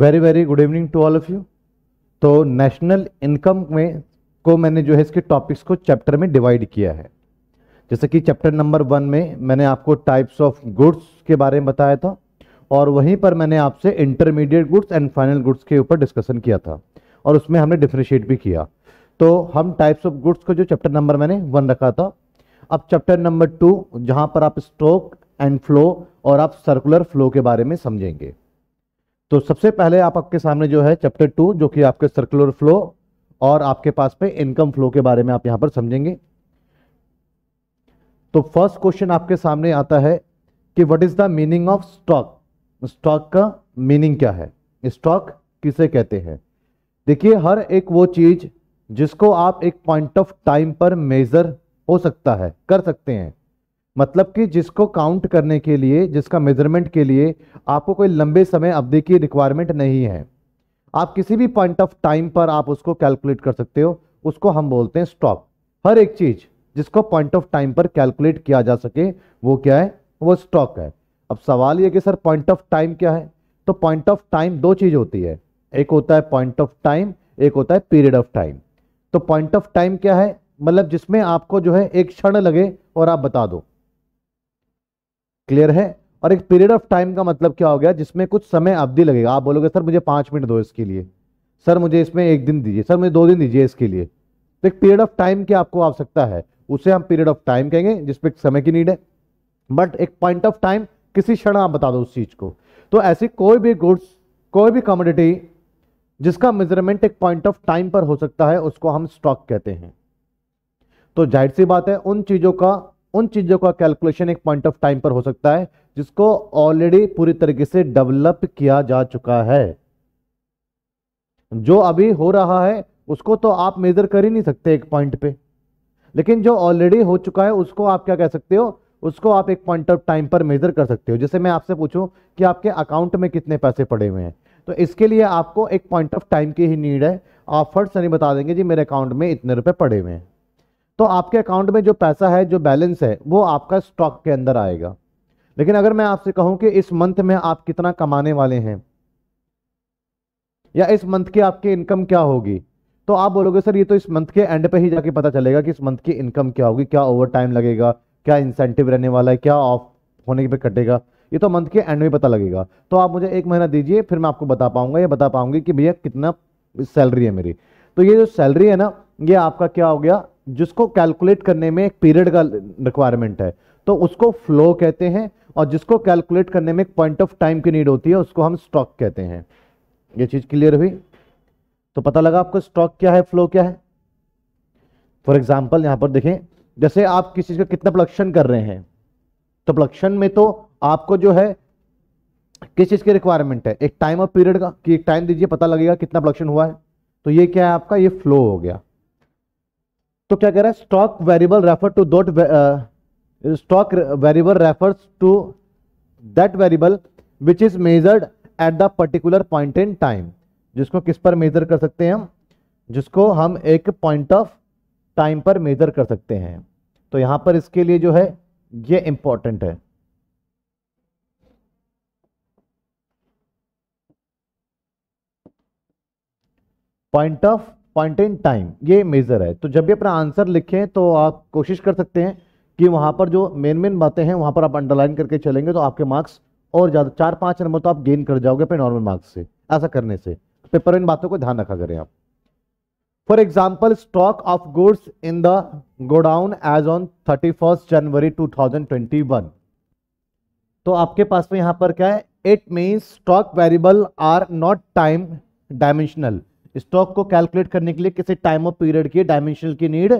Very very good evening to all of you तो national income में को मैंने जो है इसके टॉपिक्स को चैप्टर में डिवाइड किया है जैसे कि चैप्टर नंबर वन में मैंने आपको टाइप्स ऑफ गुड्स के बारे में बताया था और वहीं पर मैंने आपसे intermediate goods and final goods के ऊपर डिस्कशन किया था और उसमें हमने डिफ्रेंशिएट भी किया तो हम टाइप्स ऑफ गुड्स को जो चैप्टर नंबर मैंने वन रखा था अब चैप्टर नंबर टू जहाँ पर आप स्टॉक एंड फ्लो और आप सर्कुलर फ्लो के बारे में समझेंगे तो सबसे पहले आप आपके सामने जो है चैप्टर टू जो कि आपके सर्कुलर फ्लो और आपके पास पे इनकम फ्लो के बारे में आप यहां पर समझेंगे तो फर्स्ट क्वेश्चन आपके सामने आता है कि what is the meaning of stock stock का मीनिंग क्या है स्टॉक किसे कहते हैं देखिए हर एक वो चीज जिसको आप एक पॉइंट ऑफ टाइम पर मेजर हो सकता है कर सकते हैं मतलब कि जिसको काउंट करने के लिए जिसका मेजरमेंट के लिए आपको कोई लंबे समय अवधि की रिक्वायरमेंट नहीं है आप किसी भी पॉइंट ऑफ टाइम पर आप उसको कैलकुलेट कर सकते हो उसको हम बोलते हैं स्टॉप हर एक चीज जिसको पॉइंट ऑफ टाइम पर कैलकुलेट किया जा सके वो क्या है वो स्टॉक है अब सवाल ये कि सर पॉइंट ऑफ टाइम क्या है तो पॉइंट ऑफ टाइम दो चीज होती है एक होता है पॉइंट ऑफ टाइम एक होता है पीरियड ऑफ टाइम तो पॉइंट ऑफ टाइम क्या है मतलब जिसमें आपको जो है एक क्षण लगे और आप बता दो क्लियर है और एक पीरियड ऑफ टाइम का मतलब क्या हो गया जिसमें कुछ समय अवधि लगेगा आप बोलोगे सर मुझे पांच मिनट दो इसके लिए सर मुझे इसमें एक दिन दीजिए सर मुझे दो दिन दीजिए इसके लिए तो एक पीरियड ऑफ टाइम की आपको आवश्यकता है उसे हम पीरियड ऑफ टाइम कहेंगे जिसपे समय की नीड है बट एक पॉइंट ऑफ टाइम किसी क्षण आप बता दो उस चीज को तो ऐसी कोई भी गुड्स कोई भी कमोडिटी जिसका मेजरमेंट एक पॉइंट ऑफ टाइम पर हो सकता है उसको हम स्टॉक कहते हैं तो जाहिर सी बात है उन चीजों का उन चीज़ों का कैलकुलेशन एक पॉइंट ऑफ टाइम पर हो सकता है जिसको ऑलरेडी पूरी तरीके से डेवलप किया जा चुका है जो अभी हो रहा है उसको तो आप मेजर कर ही नहीं सकते एक पॉइंट पे लेकिन जो ऑलरेडी हो चुका है उसको आप क्या कह सकते हो उसको आप एक पॉइंट ऑफ टाइम पर मेजर कर सकते हो जैसे मैं आपसे पूछूं कि आपके अकाउंट में कितने पैसे पड़े हुए हैं तो इसके लिए आपको एक पॉइंट ऑफ टाइम की ही नीड है आप फर्स्ट नहीं बता देंगे जी मेरे अकाउंट में इतने रुपए पड़े हुए हैं तो आपके अकाउंट में जो पैसा है जो बैलेंस है वो आपका स्टॉक के अंदर आएगा लेकिन अगर मैं आपसे कहूं कि इस मंथ में आप कितना कमाने वाले हैं या इस मंथ की आपकी इनकम क्या होगी तो आप बोलोगे सर ये तो इस मंथ के एंड पे ही जाके पता चलेगा कि इस मंथ की इनकम क्या होगी क्या ओवर टाइम लगेगा क्या इंसेंटिव रहने वाला है क्या ऑफ होने पे कटेगा ये तो मंथ के एंड में पता लगेगा तो आप मुझे एक महीना दीजिए फिर मैं आपको बता पाऊंगा या बता पाऊंगी कि भैया कितना सैलरी है मेरी तो ये जो सैलरी है ना ये आपका क्या हो गया जिसको कैलकुलेट करने में एक पीरियड का रिक्वायरमेंट है तो उसको फ्लो कहते हैं और जिसको कैलकुलेट करने में एक पॉइंट ऑफ टाइम की नीड होती है उसको हम स्टॉक कहते हैं ये चीज़ क्लियर हुई तो पता लगा आपको स्टॉक क्या है फ्लो क्या है फॉर एग्जाम्पल यहां पर देखें जैसे आप किसी चीज़ का कितना प्रोडक्शन कर रहे हैं तो प्रोडक्शन में तो आपको जो है किस चीज़ की रिक्वायरमेंट है एक टाइम ऑफ पीरियड का कि एक टाइम दीजिए पता लगेगा कितना प्रोडक्शन हुआ है तो ये क्या है आपका ये फ्लो हो गया तो क्या कह रहा है stock variable refer to that stock variable refer to that variable which is measured at the particular point in time जिसको किस पर मेजर कर सकते हैं हम जिसको हम एक पॉइंट ऑफ टाइम पर मेजर कर सकते हैं तो यहां पर इसके लिए जो है ये इंपॉर्टेंट है point of point in time ये मेज़र है तो जब भी अपना आंसर लिखें तो आप कोशिश कर सकते हैं कि वहाँ पर जो मेन मेन बातें हैं वहाँ पर आप अंडरलाइन करके चलेंगे तो आपके मार्क्स और ज़्यादा चार पाँच नंबर तो आप गेन कर जाओगे अपने नॉर्मल मार्क्स से ऐसा करने से पेपर इन बातों को ध्यान रखा करें आप for example stock of goods in the godown as on thirty first January two thousand twenty one तो आपके पास में यहां पर क्या है it mean stock variable are not time dimensional स्टॉक को कैलकुलेट करने के लिए किसी टाइम ऑफ पीरियड की डायमेंशनल की नीड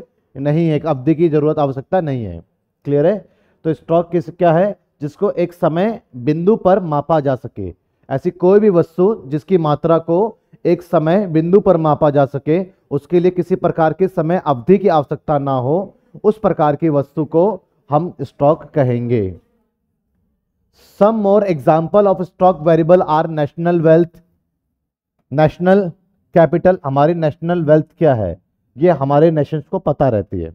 नहीं है अवधि की जरूरत आवश्यकता नहीं है क्लियर है तो स्टॉक किस क्या है जिसको एक समय बिंदु पर मापा जा सके ऐसी कोई भी वस्तु जिसकी मात्रा को एक समय बिंदु पर मापा जा सके उसके लिए किसी प्रकार के समय अवधि की आवश्यकता ना हो उस प्रकार की वस्तु को हम स्टॉक कहेंगे some more example of stock variable are national wealth national capital हमारी नेशनल वेल्थ क्या है ये हमारे नेशंस को पता रहती है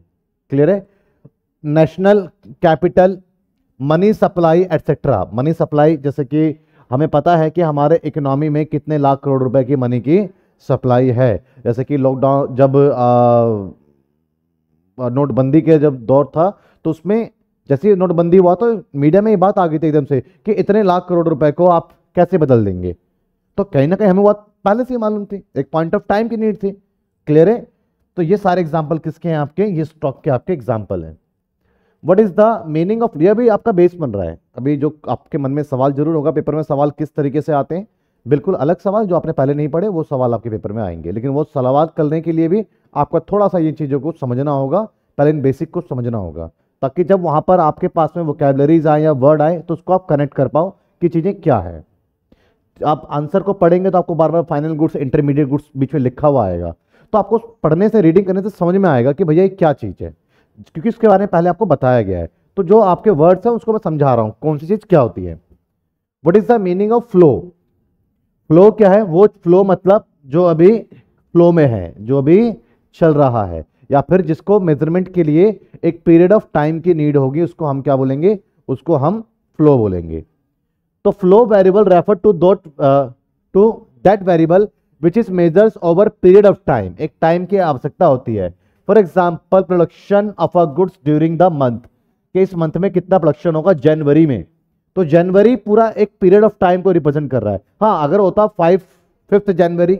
क्लियर है national capital money supply etcetera money supply जैसे कि हमें पता है कि हमारे इकोनॉमी में कितने लाख करोड़ रुपए की मनी की सप्लाई है जैसे कि लॉकडाउन जब नोटबंदी के जब दौर था तो उसमें जैसे नोटबंदी हुआ तो मीडिया में ये बात आ गई थी एकदम से कि इतने लाख करोड़ रुपए को आप कैसे बदल देंगे तो कहीं ना कहीं हमें बहुत पहले से मालूम थी एक पॉइंट ऑफ टाइम की नीड थी क्लियर है तो ये सारे एग्जाम्पल किसके हैं आपके ये स्टॉक के आपके एग्जाम्पल हैं what is the meaning of ये भी आपका बेस बन रहा है अभी जो आपके मन में सवाल जरूर होगा पेपर में सवाल किस तरीके से आते हैं बिल्कुल अलग सवाल जो आपने पहले नहीं पढ़े वो सवाल आपके पेपर में आएंगे लेकिन वो सलावाद करने के लिए भी आपका थोड़ा सा ये चीज़ों को समझना होगा पहले इन बेसिक को समझना होगा ताकि जब वहाँ पर आपके पास में कैबलरीज आए या वर्ड आए तो उसको आप कनेक्ट कर पाओ कि चीज़ें क्या है आप आंसर को पढ़ेंगे तो आपको बार बार फाइनल गुड्स इंटरमीडिएट गुड्स बीच में लिखा हुआ आएगा तो आपको पढ़ने से रीडिंग करने से समझ में आएगा कि भैया ये क्या चीज़ है क्योंकि इसके बारे में पहले आपको बताया गया है तो जो आपके वर्ड्स हैं उसको मैं समझा रहा हूँ कौन सी चीज़ क्या होती है what is the meaning of flow flow क्या है वो फ्लो मतलब जो अभी फ्लो में है जो अभी चल रहा है या फिर जिसको मेजरमेंट के लिए एक पीरियड ऑफ टाइम की नीड होगी उसको हम क्या बोलेंगे उसको हम फ्लो बोलेंगे तो flow variable refer to that to that variable which is measures over period of time एक टाइम की आवश्यकता होती है for example production of a goods during the month कि इस मंथ में कितना प्रोडक्शन होगा जनवरी में तो जनवरी पूरा एक पीरियड ऑफ टाइम को रिप्रेजेंट कर रहा है हाँ अगर होता फाइव फिफ्थ जनवरी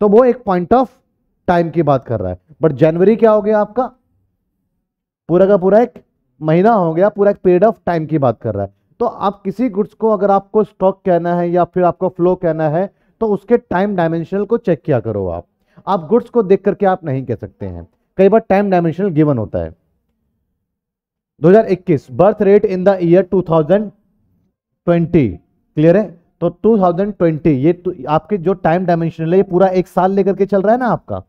तो वो एक पॉइंट ऑफ टाइम की बात कर रहा है बट जनवरी क्या हो गया आपका पूरा का पूरा एक महीना हो गया पूरा एक पीरियड ऑफ टाइम की बात कर रहा है तो आप किसी गुड्स को अगर आपको स्टॉक कहना है या फिर आपको फ्लो कहना है तो उसके टाइम डायमेंशनल को चेक किया करो आप आप गुड्स को देख करके आप नहीं कह सकते हैं कई बार टाइम डायमेंशनल गिवन होता है 2021 birth rate in the year 2020 clear है तो 2020 ये तो आपके जो टाइम डायमेंशनल है ये पूरा एक साल लेकर के चल रहा है ना आपका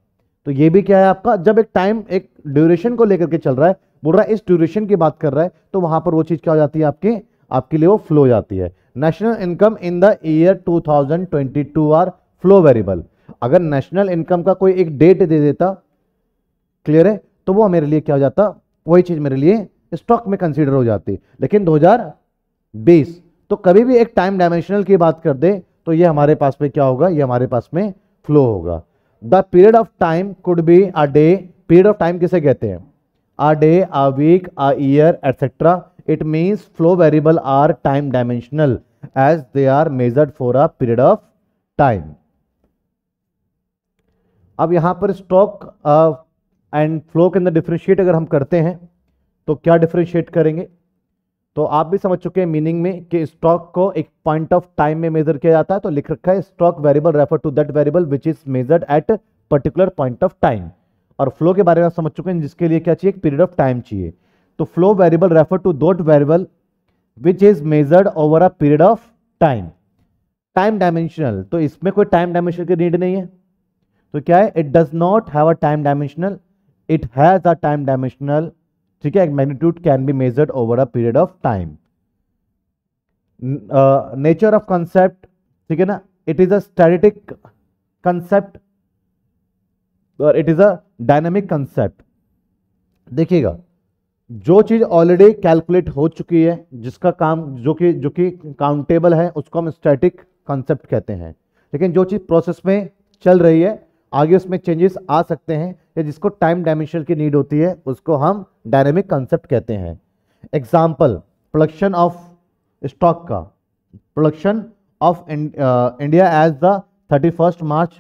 तो ये भी क्या है आपका जब एक टाइम एक ड्यूरेशन को लेकर के चल रहा है बोल रहा है इस ड्यूरेशन की बात कर रहा है तो वहां पर वो चीज क्या हो जाती है आपकी आपके लिए वो फ्लो जाती है national income in the year 2022 are flow variable अगर नेशनल इनकम का कोई एक डेट दे देता क्लियर है तो वो मेरे लिए क्या हो जाता वही चीज़ मेरे लिए स्टॉक में कंसीडर हो जाती लेकिन 2020 तो कभी भी एक टाइम डायमेंशनल की बात कर दे तो ये हमारे पास में क्या होगा ये हमारे पास में फ्लो होगा the period of time could be a day period of time किसे कहते हैं a day a week a year etcetera it means flow variable are time dimensional as they are measured for a period of time अब यहां पर stock and flow के अंदर differentiate अगर हम करते हैं तो क्या डिफ्रेंशिएट करेंगे तो आप भी समझ चुके हैं मीनिंग में कि स्टॉक को एक पॉइंट ऑफ टाइम में मेजर किया जाता है तो लिख रखा है stock variable refer to that variable which is measured at particular point of time और फ्लो के बारे में समझ चुके हैं जिसके लिए क्या चाहिए पीरियड ऑफ टाइम चाहिए तो flow variable refer to that variable which is measured over a period of time time dimensional तो इसमें कोई टाइम डायमेंशन की नीड नहीं है तो क्या है it does not have a time dimensional it has a time dimensional ठीक है magnitude can be measured over a period of time nature of concept ठीक है ना it is a static concept it is a dynamic concept देखिएगा जो चीज़ already calculate हो चुकी है जिसका काम जो कि जो कि काउंटेबल है उसको हम स्टैटिक कॉन्सेप्ट कहते हैं लेकिन जो चीज़ प्रोसेस में चल रही है आगे उसमें चेंजेस आ सकते हैं या जिसको टाइम डायमेंशन की नीड होती है उसको हम डायनेमिक कॉन्सेप्ट कहते हैं एग्जाम्पल प्रोडक्शन ऑफ स्टॉक का production of India as the thirty first March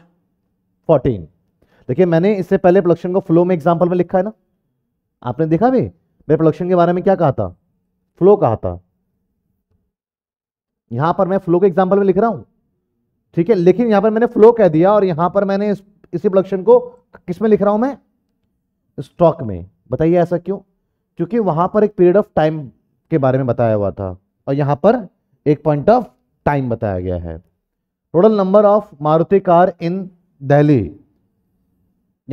fourteen देखिए मैंने इससे पहले प्रोडक्शन को फ्लो में एग्जाम्पल में लिखा है ना आपने देखा भी रिप्रोडक्शन के बारे में क्या कहा था फ्लो कहा था यहां पर मैं फ्लो के एग्जाम्पल में लिख रहा हूं ठीक है लेकिन यहां पर मैंने फ्लो कह दिया और यहां पर मैंने इस, रिप्रोडक्शन को किसमें लिख रहा हूं मैं स्टॉक में बताइए ऐसा क्यों क्योंकि वहां पर एक पीरियड ऑफ टाइम के बारे में बताया हुआ था और यहां पर एक पॉइंट ऑफ टाइम बताया गया है total number of Maruti car in Delhi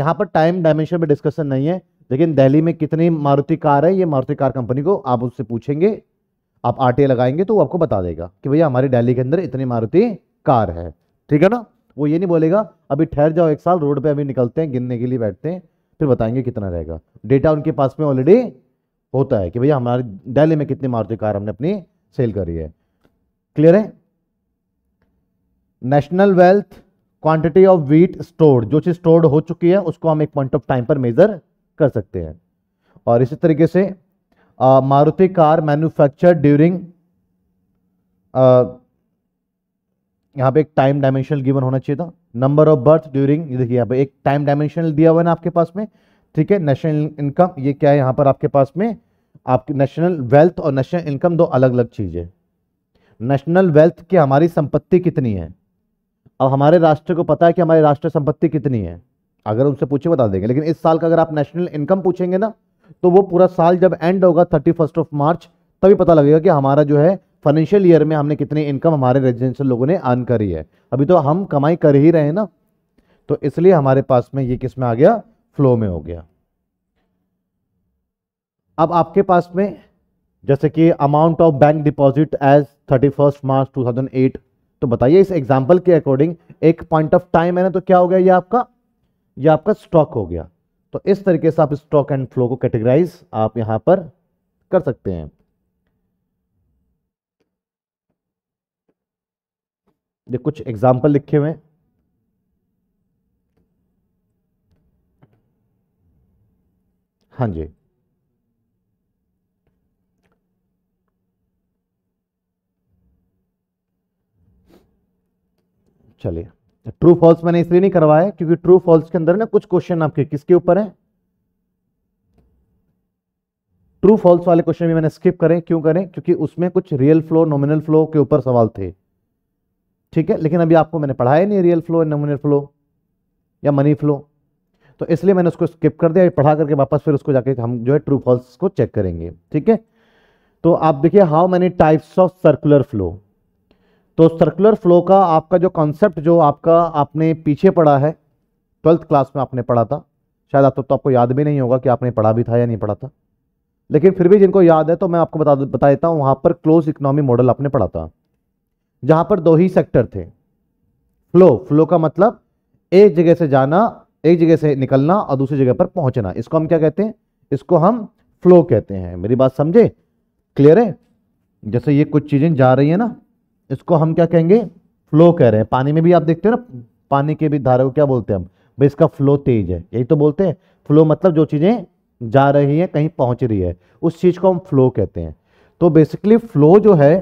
यहां पर टाइम डायमेंशन पे डिस्कशन नहीं है लेकिन दिल्ली में कितनी मारुति कार है ये मारुति कार कंपनी को आप उससे पूछेंगे आप आटे लगाएंगे तो वो आपको बता देगा कि भैया हमारी दिल्ली के अंदर इतनी मारुति कार है ठीक है ना वो ये नहीं बोलेगा अभी ठहर जाओ एक साल रोड पे अभी निकलते हैं गिनने के लिए बैठते हैं फिर बताएंगे कितना रहेगा डेटा उनके पास में ऑलरेडी होता है कि भैया हमारे दिल्ली में कितनी मारुति कार हमने अपनी सेल करी है क्लियर है national wealth quantity of wheat stored जो चीज़ स्टोर्ड हो चुकी है उसको हम एक पॉइंट ऑफ टाइम पर मेजर कर सकते हैं और इसी तरीके से मारुति कार मैन्युफैक्चर ड्यूरिंग यहाँ पे एक टाइम डायमेंशनल गिवन होना चाहिए था नंबर ऑफ बर्थ ड्यूरिंग देखिए यहाँ पे एक टाइम डायमेंशनल दिया हुआ है ना आपके पास में ठीक है नेशनल इनकम ये क्या है यहाँ पर आपके पास में आपकी नेशनल वेल्थ और नेशनल इनकम दो अलग अलग चीज़ है नेशनल वेल्थ की हमारी संपत्ति कितनी है अब हमारे राष्ट्र को पता है कि हमारी राष्ट्र संपत्ति कितनी है अगर उनसे पूछे बता देंगे लेकिन इस साल का अगर आप नेशनल इनकम पूछेंगे ना तो वो पूरा साल जब एंड होगा थर्टी फर्स्ट ऑफ मार्च तभी पता लगेगा कि हमारा जो है फाइनेंशियल ईयर में हमने कितनी इनकम हमारे रेजिडेंशियल लोगों ने अर्न करी है अभी तो हम कमाई कर ही रहे ना तो इसलिए हमारे पास में ये किस में आ गया फ्लो में हो गया अब आपके पास में जैसे कि amount of bank deposit as thirty first March two thousand eight तो बताइए इस एग्जांपल के अकॉर्डिंग एक पॉइंट ऑफ टाइम है ना तो क्या हो गया ये आपका यह आपका स्टॉक हो गया तो इस तरीके से आप स्टॉक एंड फ्लो को कैटेगराइज आप यहां पर कर सकते हैं ये कुछ एग्जाम्पल लिखे हुए हां हाँ जी चलिए ट्रू फॉल्स मैंने इसलिए नहीं करवाया क्योंकि ट्रू फॉल्स के अंदर ना कुछ क्वेश्चन आपके किसके ऊपर है ट्रू फॉल्स वाले क्वेश्चन भी मैंने स्किप करें क्यों करें क्योंकि उसमें कुछ रियल फ्लो नॉमिनल फ्लो के ऊपर सवाल थे ठीक है लेकिन अभी आपको मैंने पढ़ाया नहीं रियल फ्लो नॉमिनल फ्लो या मनी फ्लो तो इसलिए मैंने उसको स्किप कर दिया पढ़ा करके वापस फिर उसको जाके हम जो है ट्रू फॉल्स को चेक करेंगे ठीक है तो आप देखिए how many types of circular flow तो सर्कुलर फ्लो का आपका जो कॉन्सेप्ट जो आपका आपने पीछे पढ़ा है ट्वेल्थ क्लास में आपने पढ़ा था शायद आप तो, तो आपको याद भी नहीं होगा कि आपने पढ़ा भी था या नहीं पढ़ा था लेकिन फिर भी जिनको याद है तो मैं आपको बता बता देता हूँ वहाँ पर क्लोज इकोनॉमी मॉडल आपने पढ़ा था जहाँ पर दो ही सेक्टर थे फ्लो फ्लो का मतलब एक जगह से जाना एक जगह से निकलना और दूसरी जगह पर पहुँचना इसको हम क्या कहते हैं इसको हम फ्लो कहते हैं मेरी बात समझे क्लियर है जैसे ये कुछ चीज़ें जा रही है ना इसको हम क्या कहेंगे फ्लो कह रहे हैं पानी में भी आप देखते हो ना पानी के भी धारा को क्या बोलते हैं हम भाई इसका फ्लो तेज है यही तो बोलते हैं फ्लो मतलब जो चीज़ें जा रही हैं कहीं पहुंच रही है उस चीज़ को हम फ्लो कहते हैं तो बेसिकली फ्लो जो है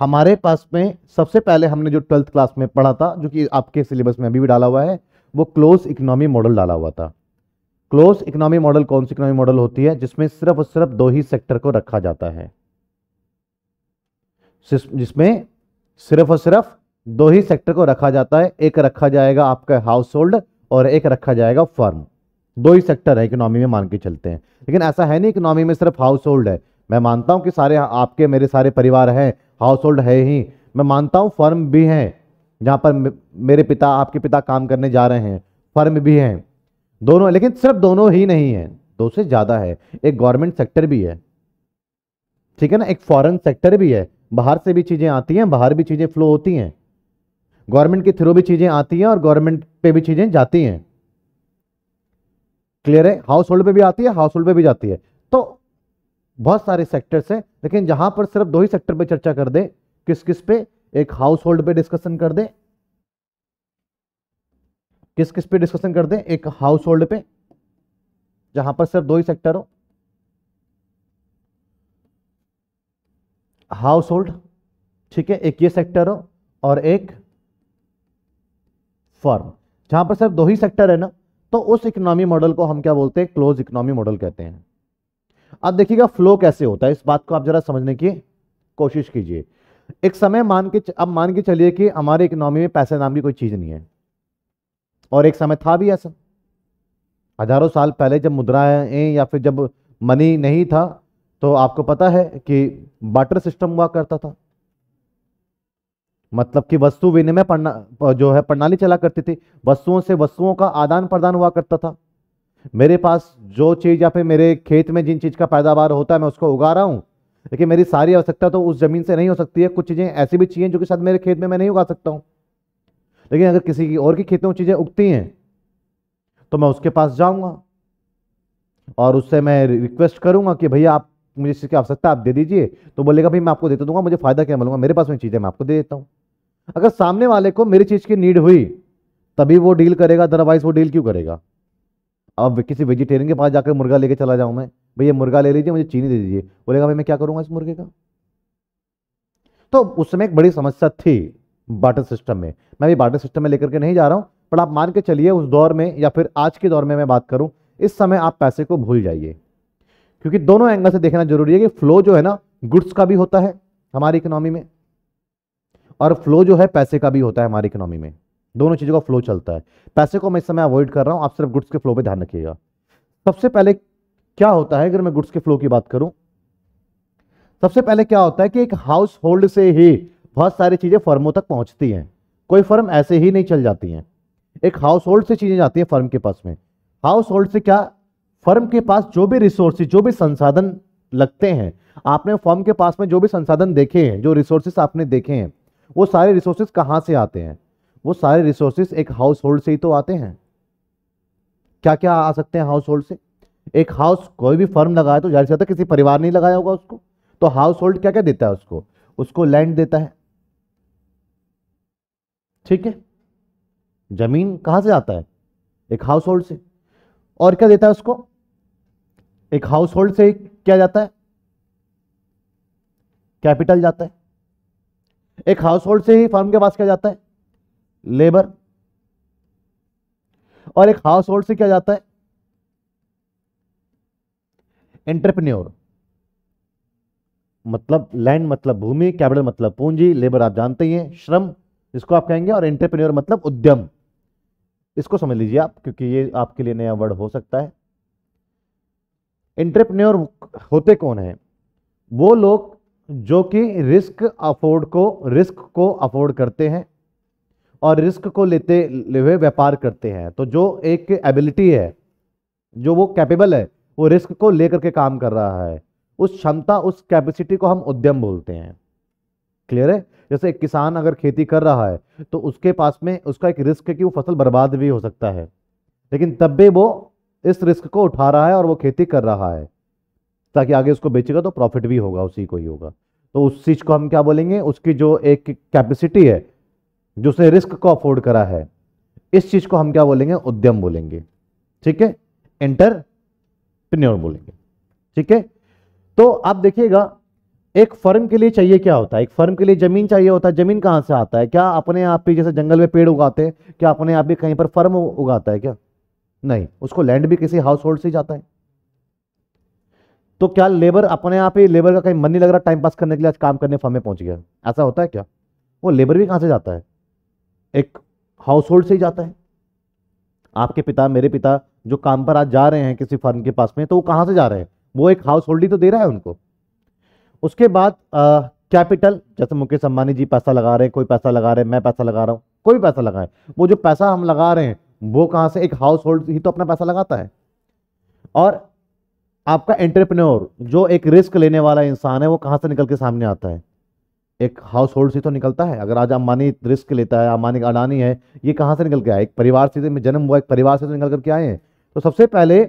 हमारे पास में सबसे पहले हमने जो ट्वेल्थ क्लास में पढ़ा था जो कि आपके सिलेबस में अभी भी डाला हुआ है वो क्लोज इकोनॉमी मॉडल डाला हुआ था क्लोज इकोनॉमी मॉडल कौन सी इकोनॉमी मॉडल होती है जिसमें सिर्फ और सिर्फ दो ही सेक्टर को रखा जाता है जिसमें सिर्फ और सिर्फ दो ही सेक्टर को रखा जाता है एक रखा जाएगा आपका हाउस होल्ड और एक रखा जाएगा फर्म दो ही सेक्टर है इकोनॉमी में मान के चलते हैं लेकिन ऐसा है नहीं इकोनॉमी में सिर्फ हाउस होल्ड है मैं मानता हूँ कि सारे आपके मेरे सारे परिवार हैं हाउस होल्ड है ही मैं मानता हूँ फर्म भी हैं जहाँ पर मेरे पिता आपके पिता काम करने जा रहे हैं फर्म भी हैं दोनों लेकिन सिर्फ दोनों ही नहीं हैं दो से ज़्यादा है एक गवर्नमेंट सेक्टर भी है ठीक है ना एक फॉरन सेक्टर भी है बाहर से भी चीज़ें आती हैं बाहर भी चीज़ें फ्लो होती हैं गवर्नमेंट के थ्रू भी चीज़ें आती हैं और गवर्नमेंट पे भी चीज़ें जाती हैं क्लियर है हाउस होल्ड पर भी आती है हाउस होल्ड पर भी जाती है तो बहुत सारे सेक्टर्स हैं लेकिन जहां पर सिर्फ दो ही सेक्टर पर चर्चा कर दे किस किस पे एक हाउस होल्ड पर डिस्कशन कर दे किस किस पे डिस्कशन कर दे एक हाउस होल्ड पे जहां पर सिर्फ दो ही सेक्टर हो हाउस होल्ड ठीक है एक ये सेक्टर हो और एक फर्म जहां पर सिर्फ दो ही सेक्टर है ना तो उस इकोनॉमी मॉडल को हम क्या बोलते हैं क्लोज इकोनॉमी मॉडल कहते हैं अब देखिएगा फ्लो कैसे होता है इस बात को आप जरा समझने की कोशिश कीजिए एक समय मान के अब मान के चलिए कि हमारे इकोनॉमी में पैसे नाम की कोई चीज नहीं है और एक समय था भी ऐसा हजारों साल पहले जब मुद्राएं या फिर जब मनी नहीं था तो आपको पता है कि बाटर सिस्टम हुआ करता था मतलब कि वस्तु विनिमय जो है प्रणाली चला करती थी वस्तुओं से वस्तुओं का आदान प्रदान हुआ करता था मेरे पास जो चीज़ या फिर मेरे खेत में जिन चीज़ का पैदावार होता है मैं उसको उगा रहा हूँ लेकिन मेरी सारी आवश्यकता तो उस ज़मीन से नहीं हो सकती है कुछ चीज़ें ऐसी भी चाहिए जो कि शायद मेरे खेत में मैं नहीं उगा सकता हूँ लेकिन अगर किसी की और की खेतों में चीज़ें उगती हैं तो मैं उसके पास जाऊंगा और उससे मैं रिक्वेस्ट करूँगा कि भैया आप मुझे इस चीज़ की आवश्यकता आप दे दीजिए तो बोलेगा भाई मैं आपको देता दूंगा मुझे फायदा क्या मिलूंगा मेरे पास में चीज़ें मैं आपको दे देता हूँ अगर सामने वाले को मेरी चीज़ की नीड हुई तभी वो डील करेगा अदरवाइज वो डील क्यों करेगा अब किसी वेजिटेरियन के पास जाकर मुर्गा लेके चला जाऊँ मैं भैया मुर्गा ले लीजिए मुझे चीनी दे दीजिए बोलेगा भाई मैं क्या करूँगा इस मुर्गे का तो उस समय एक बड़ी समस्या थी बाटर सिस्टम में मैं भी बाटर सिस्टम में लेकर के नहीं जा रहा हूँ पर आप मान के चलिए उस दौर में या फिर आज के दौर में मैं बात करूँ इस समय आप पैसे को भूल जाइए क्योंकि दोनों एंगल से देखना जरूरी है कि फ्लो जो है ना गुड्स का भी होता है हमारी इकोनॉमी में और फ्लो जो है पैसे का भी होता है हमारी इकोनॉमी में दोनों चीज़ों का फ्लो चलता है पैसे को मैं इस समय अवॉइड कर रहा हूं आप सिर्फ गुड्स के फ्लो पर ध्यान रखिएगा सबसे पहले क्या होता है अगर मैं गुड्स के फ्लो की बात करूं सबसे पहले क्या होता है कि एक हाउस होल्ड से ही बहुत सारी चीज़ें फर्मों तक पहुंचती हैं कोई फर्म ऐसे ही नहीं चल जाती हैं एक हाउस होल्ड से चीज़ें जाती हैं फर्म के पास में हाउस होल्ड से क्या फर्म के पास जो भी रिसोर्सेज जो भी संसाधन लगते हैं आपने फर्म के पास में जो भी संसाधन देखे हैं जो रिसोर्सेज आपने देखे हैं वो सारे रिसोर्सेज कहाँ से आते हैं वो सारे रिसोर्सेज एक हाउस होल्ड से ही तो आते हैं क्या क्या आ सकते हैं हाउस होल्ड से एक हाउस कोई भी फर्म लगाए तो जाहिर सी किसी परिवार ने लगाया होगा उसको तो हाउस होल्ड क्या क्या देता है उसको उसको लैंड देता है ठीक है जमीन कहां से आता है एक हाउस होल्ड से और क्या देता है उसको एक हाउस होल्ड से क्या जाता है कैपिटल जाता है एक हाउस होल्ड से ही फर्म के पास क्या जाता है लेबर और एक हाउस होल्ड से क्या जाता है एंटरप्रेन्योर मतलब लैंड मतलब भूमि कैपिटल मतलब पूंजी लेबर आप जानते ही हैं श्रम इसको आप कहेंगे और एंटरप्रेन्योर मतलब उद्यम इसको समझ लीजिए आप क्योंकि ये आपके लिए नया वर्ड हो सकता है इंटरप्रेन्योर होते कौन है वो लोग जो कि रिस्क अफोर्ड को रिस्क को अफोर्ड करते हैं और रिस्क को लेते हुए व्यापार करते हैं तो जो एक एबिलिटी है जो वो कैपेबल है वो रिस्क को लेकर के काम कर रहा है उस क्षमता उस कैपेसिटी को हम उद्यम बोलते हैं क्लियर है जैसे एक किसान अगर खेती कर रहा है तो उसके पास में उसका एक रिस्क है कि वो फसल बर्बाद भी हो सकता है लेकिन तब भी वो इस रिस्क को उठा रहा है और वो खेती कर रहा है ताकि आगे उसको बेचेगा तो प्रॉफिट भी होगा उसी को ही होगा तो उस चीज़ को हम क्या बोलेंगे उसकी जो एक कैपेसिटी है जो उसने रिस्क को अफोर्ड करा है इस चीज़ को हम क्या बोलेंगे उद्यम बोलेंगे ठीक है एंटरप्रेन्योर बोलेंगे ठीक है तो आप देखिएगा एक फर्म के लिए चाहिए क्या होता है एक फर्म के लिए जमीन चाहिए होता है जमीन कहां से आता है क्या अपने आप ही जैसे जंगल में पेड़ उगाते हैं क्या अपने आप ही कहीं पर फर्म उगाता है क्या नहीं उसको लैंड भी किसी हाउस होल्ड से जाता है तो क्या लेबर अपने आप ही लेबर का कहीं मन नहीं लग रहा टाइम पास करने के लिए आज काम करने फॉर्म में पहुंच गया ऐसा होता है क्या वो लेबर भी कहां से जाता है एक हाउस होल्ड से ही जाता है आपके पिता मेरे पिता जो काम पर आज जा रहे हैं किसी फर्म के पास में तो वो कहां से जा रहे हैं वो एक हाउस होल्ड ही तो दे रहा है उनको उसके बाद कैपिटल जैसे मुकेश अंबानी जी पैसा लगा रहे हैं कोई पैसा लगा रहे हैं मैं पैसा लगा रहा हूं कोई पैसा लगाए वो जो पैसा हम लगा रहे हैं वो कहां से एक हाउस होल्ड ही तो अपना पैसा लगाता है और आपका एंटरप्रेन्योर जो एक रिस्क लेने वाला इंसान है वो कहां से निकल के सामने आता है एक हाउस होल्ड से तो निकलता है अगर आज अंबानी रिस्क लेता है अंबानी अडानी है ये कहां से निकल के आए एक परिवार से में जन्म हुआ एक परिवार से तो निकल करके आए हैं तो सबसे पहले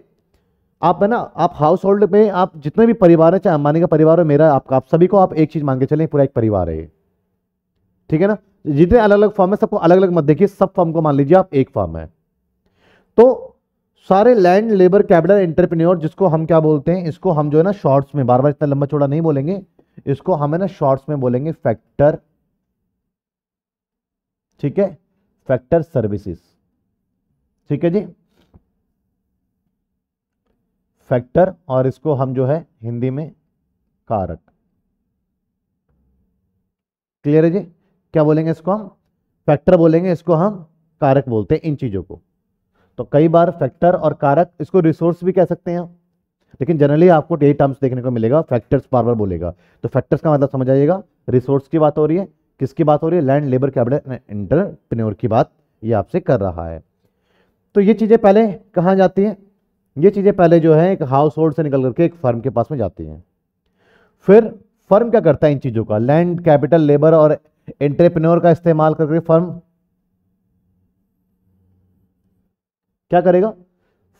आप है ना आप हाउस होल्ड में आप जितने भी परिवार है चाहे अंबानी का परिवार हो मेरा आपका आप सभी को आप एक चीज़ मान के चले पूरा एक परिवार है ठीक है ना जितने अलग अलग फॉर्म है सबको अलग अलग मत देखिए सब फॉर्म को मान लीजिए आप एक फॉर्म है तो सारे लैंड लेबर कैपिटल एंटरप्रेन्योर जिसको हम क्या बोलते हैं इसको हम जो है ना शॉर्ट्स में बार बार इतना लंबा चौड़ा नहीं बोलेंगे इसको हम है ना शॉर्ट्स में बोलेंगे फैक्टर ठीक है फैक्टर सर्विसेज ठीक है जी फैक्टर और इसको हम जो है हिंदी में कारक क्लियर है जी क्या बोलेंगे इसको हम फैक्टर बोलेंगे इसको हम कारक बोलते हैं इन चीजों को तो कई बार फैक्टर और कारक इसको रिसोर्स भी कह सकते हैं लेकिन जनरली आपको यही टर्म्स देखने को मिलेगा फैक्टर्स बार बार बोलेगा तो फैक्टर्स का मतलब समझ आइएगा रिसोर्स की बात हो रही है किसकी बात हो रही है लैंड लेबर कैपिटल एंटरप्रेन्योर की बात ये आपसे कर रहा है तो ये चीज़ें पहले कहाँ जाती हैं ये चीज़ें पहले जो है एक हाउस होल्ड से निकल करके एक फर्म के पास में जाती हैं फिर फर्म क्या करता है इन चीज़ों का लैंड कैपिटल लेबर और इंटरप्रन्योर का इस्तेमाल करके फर्म क्या करेगा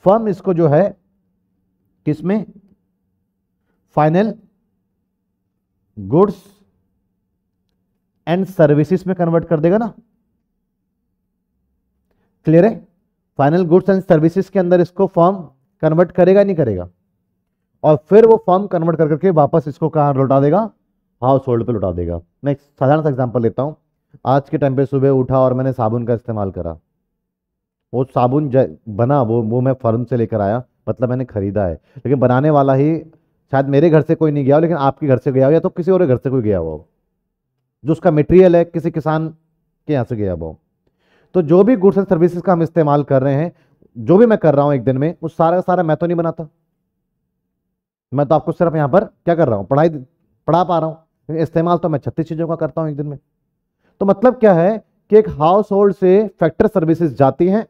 फर्म इसको जो है किसमें फाइनल गुड्स एंड सर्विसेज में कन्वर्ट कर देगा ना क्लियर है फाइनल गुड्स एंड सर्विसेज के अंदर इसको फॉर्म कन्वर्ट करेगा नहीं करेगा और फिर वो फॉर्म कन्वर्ट कर करके वापस इसको कहां लौटा देगा हाउस होल्ड पर लौटा देगा मैं एक साधारण सा एग्जाम्पल लेता हूं आज के टाइम पे सुबह उठा और मैंने साबुन का इस्तेमाल करा वो साबुन बना वो वो मैं फर्म से लेकर आया मतलब मैंने ख़रीदा है लेकिन बनाने वाला ही शायद मेरे घर से कोई नहीं गया हो लेकिन आपके घर से गया हो या तो किसी और घर से कोई गया हुआ हो जो उसका मटेरियल है किसी किसान के यहाँ से गया हुआ हो तो जो भी गुड्स एंड सर्विसेज का हम इस्तेमाल कर रहे हैं जो भी मैं कर रहा हूँ एक दिन में उस सारा का सारा मैं तो नहीं बनाता मैं तो आपको सिर्फ यहाँ पर क्या कर रहा हूँ पढ़ाई पढ़ा पा रहा हूँ इस्तेमाल तो मैं छत्तीस चीज़ों का करता हूँ एक दिन में तो मतलब क्या है कि एक हाउस होल्ड से फैक्टर सर्विसेज जाती हैं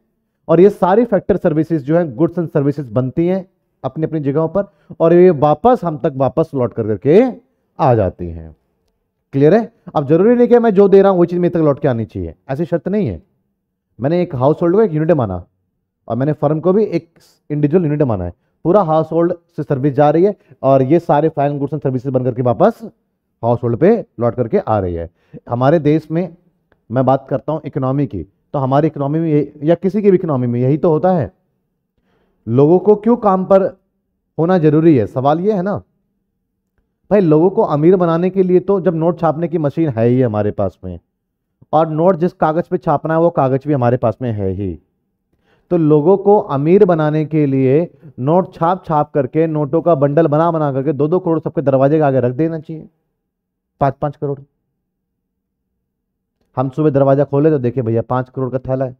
और ये सारी फैक्टर सर्विसेज जो है गुड्स एंड सर्विसेज बनती हैं अपनी अपनी जगहों पर और ये वापस हम तक वापस लौट कर करके आ जाती हैं क्लियर है अब जरूरी नहीं कि मैं जो दे रहा हूँ वही चीज़ मेरे तक लौट के आनी चाहिए ऐसी शर्त नहीं है मैंने एक हाउस होल्ड को एक यूनिट माना और मैंने फर्म को भी एक इंडिविजुअल यूनिट माना है पूरा हाउस होल्ड से सर्विस जा रही है और ये सारे फाइनल गुड्स एंड सर्विसेज बनकर के वापस हाउस होल्ड पे लौट करके आ रही है हमारे देश में मैं बात करता हूँ इकोनॉमी की तो हमारी इकोनॉमी में या किसी की भी इकोनॉमी में यही तो होता है लोगों को क्यों काम पर होना जरूरी है सवाल ये है ना भाई लोगों को अमीर बनाने के लिए तो जब नोट छापने की मशीन है ही हमारे पास में और नोट जिस कागज़ पे छापना है वो कागज़ भी हमारे पास में है ही तो लोगों को अमीर बनाने के लिए नोट छाप छाप करके नोटों का बंडल बना बना करके दो दो करोड़ सबके दरवाजे के आगे रख देना चाहिए पाँच पाँच करोड़ हम सुबह दरवाज़ा खोले तो देखे भैया पांच करोड़ का थैला है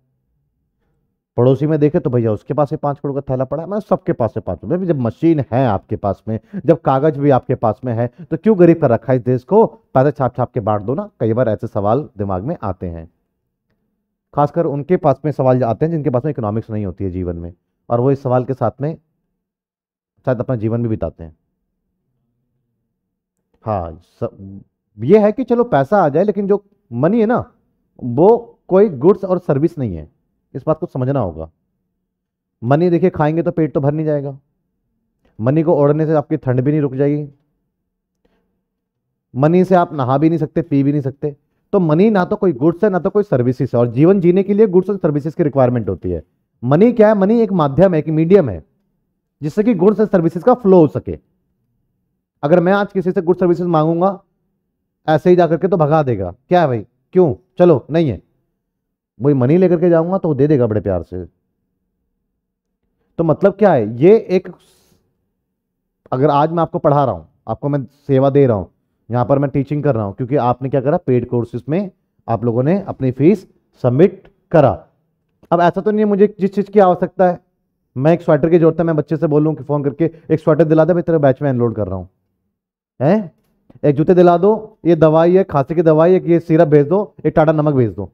पड़ोसी में देखे तो भैया उसके पास ही पांच करोड़ का थैला पड़ा है मैं सबके पास से पांच करोड़ जब मशीन है आपके पास में जब कागज भी आपके पास में है तो क्यों गरीब का रखा इस देश को पैसे छाप छाप के बांट दो ना कई बार ऐसे सवाल दिमाग में आते हैं खासकर उनके पास में सवाल आते हैं जिनके पास में इकोनॉमिक्स नहीं होती है जीवन में और वो इस सवाल के साथ में शायद अपना जीवन भी बिताते हैं हाँ ये है कि चलो पैसा आ जाए लेकिन जो मनी है ना वो कोई गुड्स और सर्विस नहीं है इस बात को समझना होगा मनी देखिए खाएंगे तो पेट तो भर नहीं जाएगा मनी को ओढ़ने से आपकी ठंड भी नहीं रुक जाएगी मनी से आप नहा भी नहीं सकते पी भी नहीं सकते तो मनी ना तो कोई गुड्स है ना तो कोई सर्विसेज है और जीवन जीने के लिए गुड्स और सर्विसेज की रिक्वायरमेंट होती है मनी क्या है मनी एक माध्यम है एक मीडियम है जिससे कि गुड्स और सर्विसेज का फ्लो हो सके अगर मैं आज किसी से गुड सर्विसेज मांगूंगा ऐसे ही जा करके तो भगा देगा क्या है भाई क्यों चलो नहीं है वही मनी लेकर के जाऊंगा तो वो दे देगा बड़े प्यार से तो मतलब क्या है ये एक अगर आज मैं आपको पढ़ा रहा हूं आपको मैं सेवा दे रहा हूं यहां पर मैं टीचिंग कर रहा हूं क्योंकि आपने क्या करा पेड कोर्सेस में आप लोगों ने अपनी फीस सबमिट करा अब ऐसा तो नहीं है मुझे जिस चीज़ की आवश्यकता है मैं एक स्वेटर की जरूरत है मैं बच्चे से बोलूँ कि फ़ोन करके एक स्वेटर दिला दे भाई तेरे बैच में अनलोड कर रहा हूँ है एक जूते दिला दो ये दवाई है खांसी की दवाई है कि ये सिरप भेज दो एक टाटा नमक भेज दो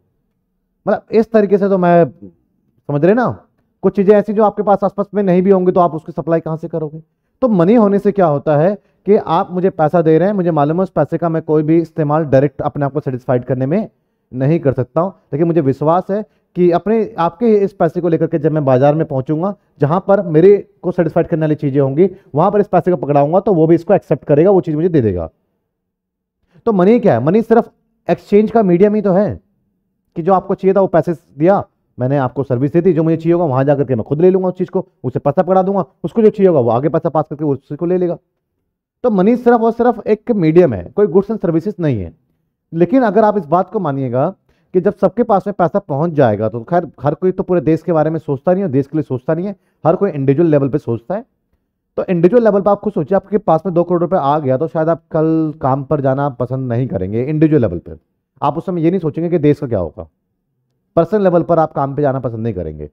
मतलब इस तरीके से तो मैं समझ रहे ना कुछ चीज़ें ऐसी जो आपके पास आसपास में नहीं भी होंगी तो आप उसकी सप्लाई कहाँ से करोगे तो मनी होने से क्या होता है कि आप मुझे पैसा दे रहे हैं मुझे मालूम है उस पैसे का मैं कोई भी इस्तेमाल डायरेक्ट अपने आप को सेटिस्फाइड करने में नहीं कर सकता हूँ लेकिन मुझे विश्वास है कि अपने आपके इस पैसे को लेकर के जब मैं बाजार में पहुंचूंगा जहां पर मेरे को सेटिस्फाइड करने वाली चीज़ें होंगी वहां पर इस पैसे को पकड़ाऊंगा तो वो भी इसको एक्सेप्ट करेगा वो चीज़ मुझे दे देगा तो मनी क्या है मनी सिर्फ एक्सचेंज का मीडियम ही तो है कि जो आपको चाहिए था वो पैसे दिया मैंने आपको सर्विस दे दी जो मुझे चाहिए होगा वहां जाकर के मैं खुद ले लूंगा उस चीज को उसे पैसा पकड़ा दूंगा उसको जो चाहिए होगा वो आगे पैसा पास करके उसी को ले लेगा तो मनी सिर्फ और सिर्फ एक मीडियम है कोई गुड्स एंड सर्विसेज नहीं है लेकिन अगर आप इस बात को मानिएगा कि जब सबके पास में पैसा पहुंच जाएगा तो खैर हर कोई तो पूरे देश के बारे में सोचता नहीं है देश के लिए सोचता नहीं है हर कोई इंडिविजुअल लेवल पर सोचता है तो इंडिविजुअल लेवल पर आप खुद सोचिए आपके पास में दो करोड़ रुपए आ गया तो शायद आप कल काम पर जाना पसंद नहीं करेंगे इंडिविजुअल लेवल पर आप उस समय ये नहीं सोचेंगे कि देश का क्या होगा पर्सनल लेवल पर आप काम पर जाना पसंद नहीं करेंगे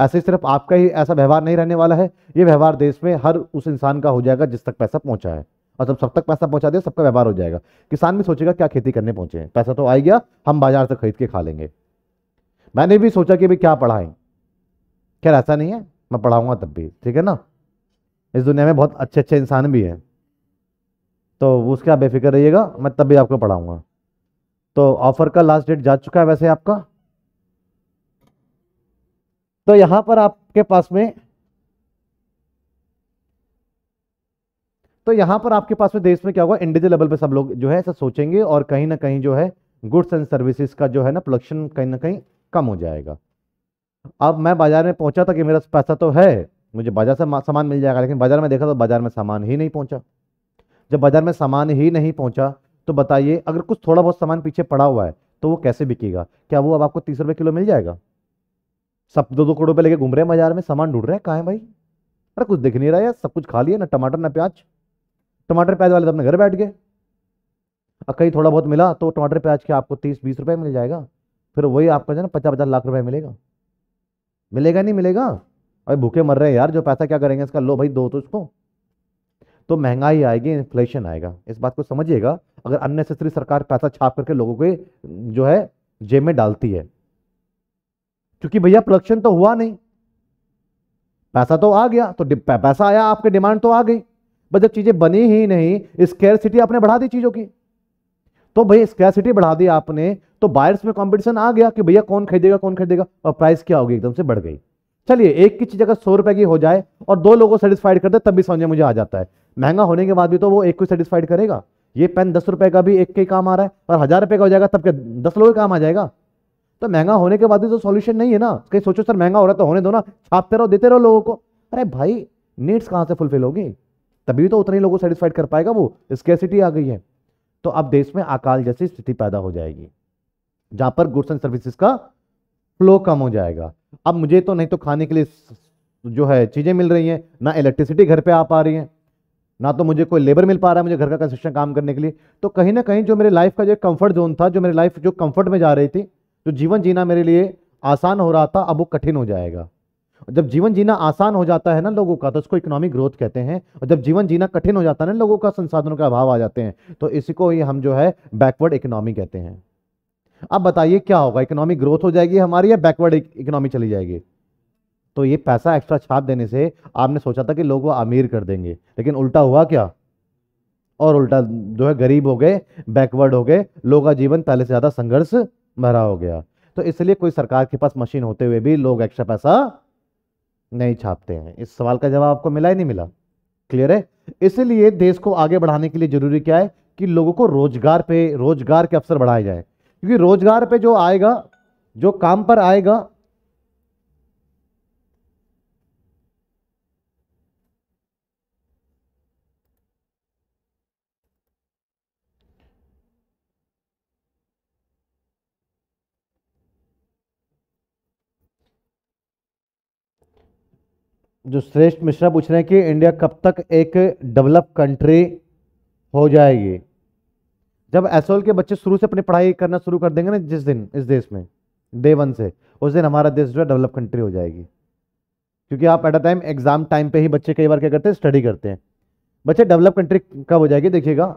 ऐसे सिर्फ आपका ही ऐसा व्यवहार नहीं रहने वाला है ये व्यवहार देश में हर उस इंसान का हो जाएगा जिस तक पैसा पहुंचा है और जब सब तक पैसा पहुंचा दिया सबका व्यवहार हो जाएगा किसान भी सोचेगा क्या खेती करने पहुंचे हैं पैसा तो आ गया हम बाजार से खरीद के खा लेंगे मैंने भी सोचा कि भाई क्या पढ़ाएं खैर ऐसा नहीं है मैं पढ़ाऊंगा तब भी ठीक है ना इस दुनिया में बहुत अच्छे अच्छे इंसान भी हैं तो उसके आप बेफिक्र रहिएगा मैं तब भी आपको पढ़ाऊंगा तो ऑफर का लास्ट डेट जा चुका है वैसे आपका तो यहाँ पर आपके पास में तो यहां पर आपके पास में देश में क्या होगा इंडिविजुअल लेवल पे सब लोग जो है ऐसा सोचेंगे और कहीं ना कहीं जो है गुड्स एंड सर्विसेज का जो है ना प्रोडक्शन कहीं ना कहीं कम हो जाएगा अब मैं बाजार में पहुंचा था कि मेरा पैसा तो है मुझे बाजार से सामान मिल जाएगा लेकिन बाज़ार में देखा तो बाज़ार में सामान ही नहीं पहुँचा जब बाज़ार में सामान ही नहीं पहुँचा तो बताइए अगर कुछ थोड़ा बहुत सामान पीछे पड़ा हुआ है तो वो कैसे बिकेगा क्या वो अब आपको तीस रुपये किलो मिल जाएगा सब दो दो करोड़ रुपये लेके घूम रहे हैं बाजार में सामान ढूंढ रहे हैं कहाँ भाई अरे कुछ दिख नहीं रहा यार सब कुछ खा लिया ना टमाटर ना प्याज टमाटर प्याज वाले तो अपने घर बैठ गए और कहीं थोड़ा बहुत मिला तो टमाटर प्याज के आपको तीस बीस रुपये मिल जाएगा फिर वही आपका जो है ना पचास पचास लाख रुपये मिलेगा मिलेगा नहीं मिलेगा और भूखे मर रहे हैं यार जो पैसा क्या करेंगे इसका लो भाई दो तो इसको तो महंगाई आएगी इन्फ्लेशन आएगा इस बात को समझिएगा अगर अननेसेसरी सरकार पैसा छाप करके लोगों के जो है जेब में डालती है क्योंकि भैया प्रोडक्शन तो हुआ नहीं पैसा तो आ गया तो पैसा आया आपके डिमांड तो आ गई बस जब चीजें बनी ही नहीं स्केयर आपने बढ़ा दी चीजों की तो भाई स्केयर बढ़ा दी आपने तो बायर्स में कंपटीशन आ गया कि भैया कौन खरीदेगा कौन खरीदेगा और प्राइस क्या होगी एकदम से बढ़ गई चलिए एक की चीज़ अगर सौ रुपए की हो जाए और दो लोगों को सेटिस्फाइड करते तब भी समझ में मुझे आ जाता है महंगा होने के बाद भी तो वो एक को सेटिस्फाइड करेगा ये पेन दस रुपए का भी एक के काम आ रहा है और हज़ार रुपए का हो जाएगा तब के दस लोगों का काम आ जाएगा तो महंगा होने के बाद भी तो सॉल्यूशन नहीं है ना कहीं सोचो सर महंगा हो रहा है तो होने दो ना छापते रहो देते रहो लोगों को अरे भाई नीड्स कहाँ से फुलफिल होगी तभी तो उतने लोगों को सेटिस्फाइड कर पाएगा वो स्केसिटी आ गई है तो अब देश में अकाल जैसी स्थिति पैदा हो जाएगी जहां पर गुड्स एंड सर्विसेज का फ्लो कम हो जाएगा अब मुझे तो नहीं तो खाने के लिए जो है चीज़ें मिल रही हैं ना इलेक्ट्रिसिटी घर पे आ पा रही है ना तो मुझे कोई लेबर मिल पा रहा है मुझे घर का कंस्ट्रक्शन काम करने के लिए तो कहीं ना कहीं जो मेरे लाइफ का जो कंफर्ट जोन था जो मेरी लाइफ जो कंफर्ट में जा रही थी जो जीवन जीना मेरे लिए आसान हो रहा था अब वो कठिन हो जाएगा जब जीवन जीना आसान हो जाता है ना लोगों का तो उसको इकोनॉमिक ग्रोथ कहते हैं और जब जीवन जीना कठिन हो जाता है ना लोगों का संसाधनों का अभाव आ जाते हैं तो इसी को ही हम जो है बैकवर्ड इकोनॉमी कहते हैं अब बताइए क्या होगा इकोनॉमिक ग्रोथ हो जाएगी हमारी या बैकवर्ड इकोनॉमी e- चली जाएगी तो ये पैसा एक्स्ट्रा छाप देने से आपने सोचा था कि लोग वो अमीर कर देंगे लेकिन उल्टा हुआ क्या और उल्टा जो है गरीब हो गए बैकवर्ड हो गए लोगों का जीवन पहले से ज़्यादा संघर्ष भरा हो गया तो इसलिए कोई सरकार के पास मशीन होते हुए भी लोग एक्स्ट्रा पैसा नहीं छापते हैं इस सवाल का जवाब आपको मिला ही नहीं मिला क्लियर है इसलिए देश को आगे बढ़ाने के लिए जरूरी क्या है कि लोगों को रोजगार पे रोजगार के अवसर बढ़ाए जाए क्योंकि रोजगार पे जो आएगा जो काम पर आएगा जो श्रेष्ठ मिश्रा पूछ रहे हैं कि इंडिया कब तक एक डेवलप कंट्री हो जाएगी जब एस के बच्चे शुरू से अपनी पढ़ाई करना शुरू कर देंगे ना जिस दिन इस देश में डे वन से उस दिन हमारा देश जो है डेवलप कंट्री हो जाएगी क्योंकि आप at a time exam time पे ही बच्चे कई बार क्या करते हैं स्टडी करते हैं बच्चे डेवलप कंट्री कब हो जाएगी देखिएगा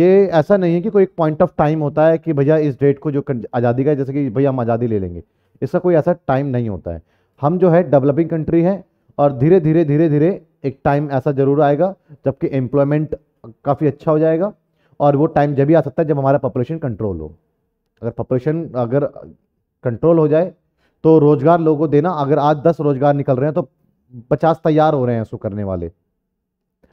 ये ऐसा नहीं है कि कोई एक पॉइंट ऑफ टाइम होता है कि भैया इस डेट को जो आज़ादी का है जैसे कि भैया हम आज़ादी ले लेंगे इसका कोई ऐसा टाइम नहीं होता है हम जो है डेवलपिंग कंट्री है और धीरे धीरे धीरे धीरे एक टाइम ऐसा ज़रूर आएगा जबकि एम्प्लॉयमेंट काफ़ी अच्छा हो जाएगा और वो टाइम जब भी आ सकता है जब हमारा पॉपुलेशन कंट्रोल हो अगर पॉपुलेशन अगर कंट्रोल हो जाए तो रोज़गार लोगों को देना अगर आज दस रोज़गार निकल रहे हैं तो पचास तैयार हो रहे हैं उसको करने वाले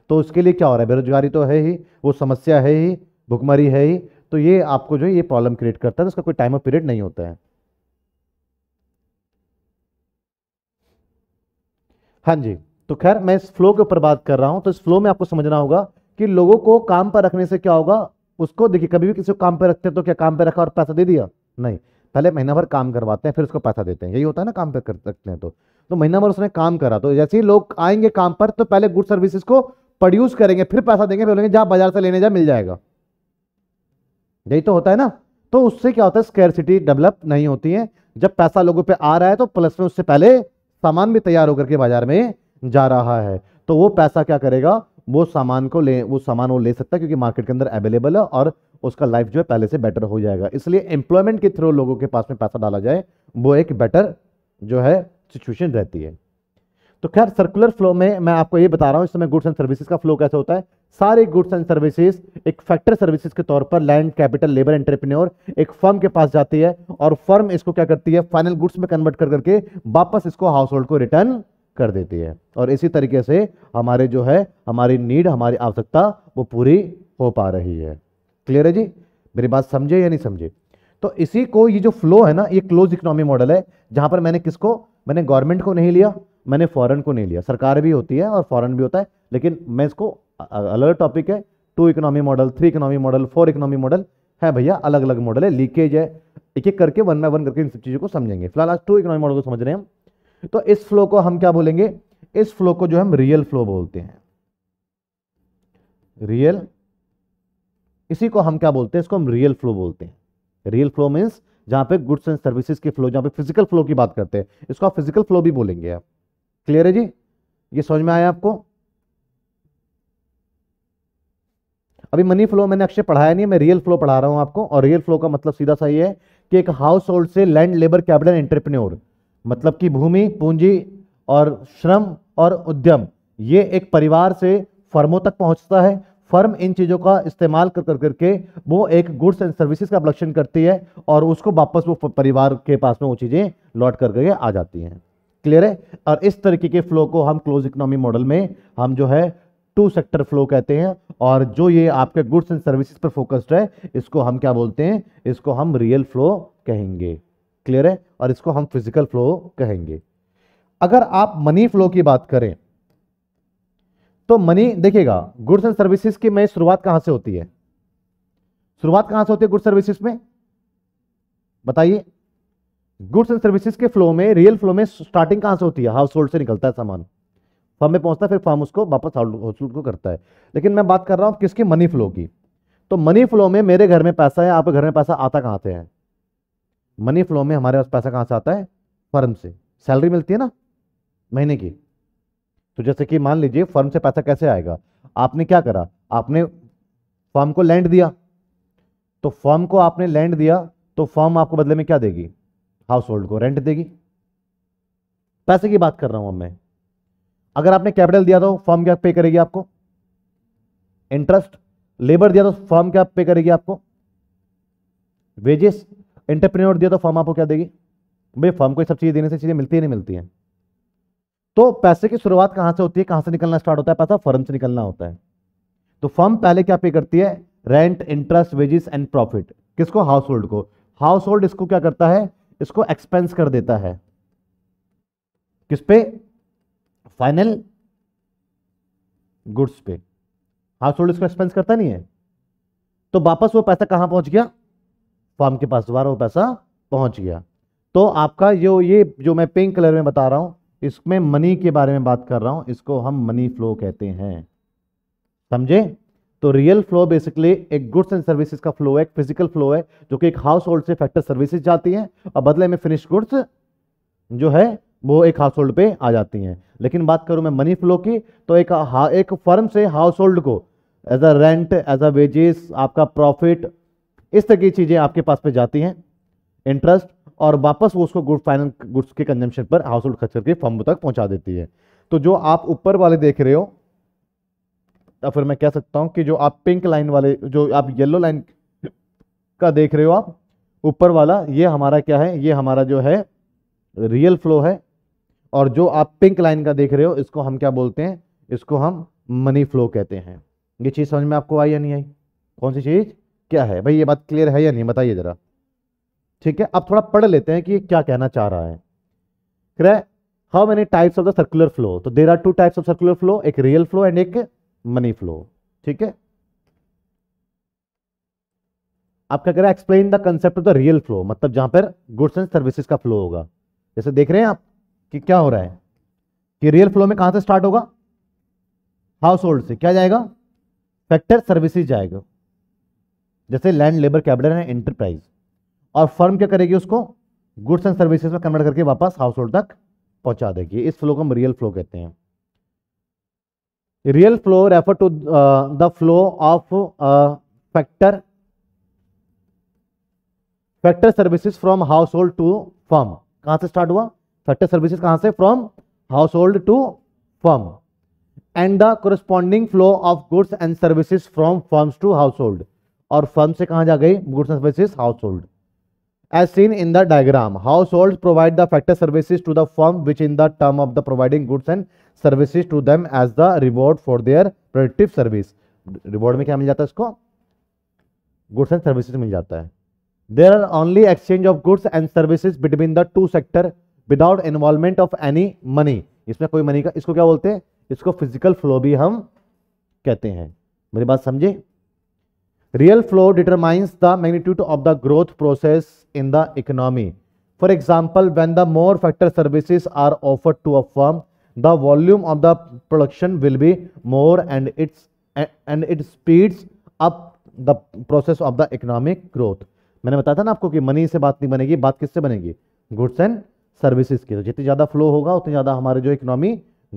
तो उसके लिए क्या हो रहा है बेरोजगारी तो है ही वो समस्या है ही भुखमरी है ही तो ये आपको जो है ये प्रॉब्लम क्रिएट करता है तो उसका कोई टाइम ऑफ पीरियड नहीं होता है हाँ जी तो खैर मैं इस फ्लो के ऊपर बात कर रहा हूँ तो इस फ्लो में आपको समझना होगा कि लोगों को काम पर रखने से क्या होगा उसको देखिए कभी भी किसी को काम पर रखते हैं तो क्या काम पर रखा और पैसा दे दिया नहीं पहले महीना भर काम करवाते हैं फिर उसको पैसा देते हैं यही होता है ना काम पर कर सकते हैं तो तो महीना भर उसने काम करा तो जैसे ही लोग आएंगे काम पर तो पहले गुड सर्विसेज को प्रोड्यूस करेंगे फिर पैसा देंगे फिर बोलेंगे जा बाजार से लेने जा मिल जाएगा यही तो होता है ना तो उससे क्या होता है स्केयर डेवलप नहीं होती है जब पैसा लोगों पर आ रहा है तो प्लस में उससे पहले सामान भी तैयार होकर के बाजार में जा रहा है तो वो पैसा क्या करेगा वो सामान को ले वो सामान वो ले सकता है क्योंकि मार्केट के अंदर अवेलेबल है और उसका लाइफ जो है पहले से बेटर हो जाएगा इसलिए एम्प्लॉयमेंट के थ्रू लोगों के पास में पैसा डाला जाए वो एक बेटर जो है सिचुएशन रहती है तो खैर सर्कुलर फ्लो में मैं आपको ये बता रहा हूँ इस समय गुड्स एंड सर्विसेज का फ्लो कैसे होता है सारे गुड्स एंड सर्विसेज एक फैक्टर सर्विसेज के तौर पर लैंड कैपिटल लेबर एंटरप्रेन्योर एक फर्म के पास जाती है और फर्म इसको क्या करती है फाइनल गुड्स में कन्वर्ट कर करके वापस इसको हाउस होल्ड को रिटर्न कर देती है और इसी तरीके से हमारे जो है हमारी नीड हमारी आवश्यकता वो पूरी हो पा रही है क्लियर है जी मेरी बात समझे या नहीं समझे तो इसी को ये जो फ्लो है ना ये क्लोज इकोनॉमी मॉडल है जहाँ पर मैंने किसको मैंने गवर्नमेंट को नहीं लिया मैंने फॉरेन को नहीं लिया सरकार भी होती है और फॉरेन भी होता है लेकिन मैं इसको अलग टॉपिक है two economy model three economy model four economy model है भैया अलग अलग मॉडल है लीकेज है एक एक करके वन बाय वन करके इन सब चीज़ों को समझेंगे फिलहाल आज टू इकोनॉमी मॉडल को समझ रहे हैं हम तो इस फ्लो को हम क्या बोलेंगे इस फ्लो को जो हम रियल फ्लो बोलते हैं रियल इसी को हम क्या बोलते हैं इसको हम रियल फ्लो बोलते हैं रियल फ्लो मीन्स जहां पे गुड्स एंड सर्विसेज के फ्लो जहां पे फिजिकल फ्लो की बात करते हैं इसको आप फिजिकल फ्लो भी बोलेंगे आप क्लियर है जी ये समझ में आया आपको अभी मनी फ्लो मैंने अक्षय पढ़ाया नहीं मैं रियल फ्लो पढ़ा रहा हूं आपको और रियल फ्लो का मतलब सीधा सा ये है कि एक हाउस होल्ड से लैंड लेबर कैपिटल एंटरप्रेन्योर मतलब कि भूमि पूंजी और श्रम और उद्यम ये एक परिवार से फर्मों तक पहुंचता है फर्म इन चीज़ों का इस्तेमाल कर कर करके वो एक गुड्स एंड सर्विसेज का प्रोडक्शन करती है और उसको वापस वो परिवार के पास में वो चीज़ें लौट कर करके आ जाती हैं क्लियर है और इस तरीके के फ्लो को हम क्लोज इकोनॉमी मॉडल में हम जो है टू सेक्टर फ्लो कहते हैं और जो ये आपके गुड्स एंड सर्विसेज पर फोकस्ड है इसको हम क्या बोलते हैं इसको हम रियल फ्लो कहेंगे क्लियर है और इसको हम फिजिकल फ्लो कहेंगे अगर आप मनी फ्लो की बात करें तो मनी देखिएगा गुड्स एंड सर्विसेज की में शुरुआत कहां से होती है शुरुआत कहां से होती है गुड्स सर्विसेज में बताइए गुड्स एंड सर्विसेज के फ्लो में रियल फ्लो में स्टार्टिंग कहां से होती है हाउस होल्ड से निकलता है सामान फॉर्म में पहुंचता है फिर फॉर्म उसको वापस हाउस होल्ड को करता है लेकिन मैं बात कर रहा हूं किसकी मनी फ्लो की तो मनी फ्लो में मेरे घर में पैसा है आपके घर में पैसा आता कहां से है मनी फ्लो में हमारे पास पैसा कहाँ से आता है फर्म से सैलरी मिलती है ना महीने की तो जैसे कि मान लीजिए फर्म से पैसा कैसे आएगा आपने क्या करा आपने फर्म को लैंड दिया तो फर्म को आपने लैंड दिया तो फर्म आपको बदले में क्या देगी हाउस होल्ड को रेंट देगी पैसे की बात कर रहा हूं अब मैं अगर आपने कैपिटल दिया तो फर्म क्या पे करेगी आपको इंटरेस्ट लेबर दिया तो फर्म क्या पे करेगी आपको वेजेस एंटरप्रेन्योर दिया तो फर्म आपको क्या देगी भाई फर्म को ये सब चीज़ें देने से चीज़ें मिलती ही नहीं मिलती हैं तो पैसे की शुरुआत कहाँ से होती है कहाँ से निकलना स्टार्ट होता है पैसा फर्म से निकलना होता है तो फर्म पहले क्या पे करती है rent interest wages and profit किसको हाउस होल्ड को हाउस होल्ड इसको क्या करता है इसको एक्सपेंस कर देता है किस पे फाइनल गुड्स पे हाउस होल्ड इसको एक्सपेंस करता नहीं है तो वापस वो पैसा कहां पहुंच गया फॉर्म के पास दोबारा वो पैसा पहुंच गया तो आपका जो ये जो मैं पिंक कलर में बता रहा हूँ इसमें मनी के बारे में बात कर रहा हूँ इसको हम मनी फ्लो कहते हैं समझे तो रियल फ्लो बेसिकली एक गुड्स एंड सर्विसेज का फ्लो है एक फिजिकल फ्लो है जो कि एक हाउस होल्ड से फैक्टर सर्विसेज जाती हैं और बदले में फिनिश गुड्स जो है वो एक हाउस होल्ड पे आ जाती हैं लेकिन बात करूँ मैं मनी फ्लो की तो एक एक फर्म से हाउस होल्ड को as a rent as a wages आपका प्रॉफिट इस तरह की चीज़ें आपके पास पे जाती हैं इंटरेस्ट और वापस वो उसको गुड फाइनल गुड्स के कंजम्पशन पर हाउस होल्ड खर्च करके फर्म तक पहुंचा देती है तो जो आप ऊपर वाले देख रहे हो या फिर मैं कह सकता हूं कि जो आप पिंक लाइन वाले जो आप येलो लाइन का देख रहे हो आप ऊपर वाला ये हमारा क्या है ये हमारा जो है रियल फ्लो है और जो आप पिंक लाइन का देख रहे हो इसको हम क्या बोलते हैं इसको हम मनी फ्लो कहते हैं ये चीज़ समझ में आपको आई या नहीं आई कौन सी चीज़ क्या है भाई ये बात क्लियर है या नहीं बताइए जरा ठीक है अब थोड़ा पढ़ लेते हैं कि ये क्या कहना चाह रहा है क्या how many types of the circular flow तो there are two types of circular flow एक रियल फ्लो एंड एक मनी फ्लो ठीक है आप क्या करें explain the concept of the real flow मतलब जहां पर गुड्स एंड सर्विसेज का फ्लो होगा जैसे देख रहे हैं आप कि क्या हो रहा है कि रियल फ्लो में कहां से स्टार्ट होगा हाउस होल्ड से क्या जाएगा फैक्टर सर्विसेज जाएगा जैसे लैंड लेबर कैपिटल है एंटरप्राइज और फर्म क्या करेगी उसको गुड्स एंड सर्विसेज में कन्वर्ट करके वापस हाउस होल्ड तक पहुंचा देगी इस फ्लो को हम रियल फ्लो कहते हैं real flow refer to the flow of factor factor services from household to firm कहां से स्टार्ट हुआ फैक्टर सर्विसेज कहां से from household to firm and the corresponding flow of goods and services from firms to household और firm से कहा जा गई goods and services household as seen in the diagram household provide the factor services to the firm which in the term of the providing goods and services to them as the reward for their productive service reward में क्या मिल जाता है इसको goods and services मिल जाता है there are only exchange of goods and services between the two sector without involvement of any money इसमें कोई मनी का इसको क्या बोलते हैं इसको फिजिकल फ्लो भी हम कहते हैं मेरी बात समझे Real flow determines the magnitude of the growth process in the economy. For example, when the more factor services are offered to a firm, the volume of the production will be more and its and it speeds up the process of the economic growth. मैंने बताया था ना आपको कि money से बात नहीं बनेगी बात किससे बनेगी गुड्स एंड सर्विसेज की तो जितनी ज़्यादा फ्लो होगा उतनी ज़्यादा हमारे जो इकोनॉमी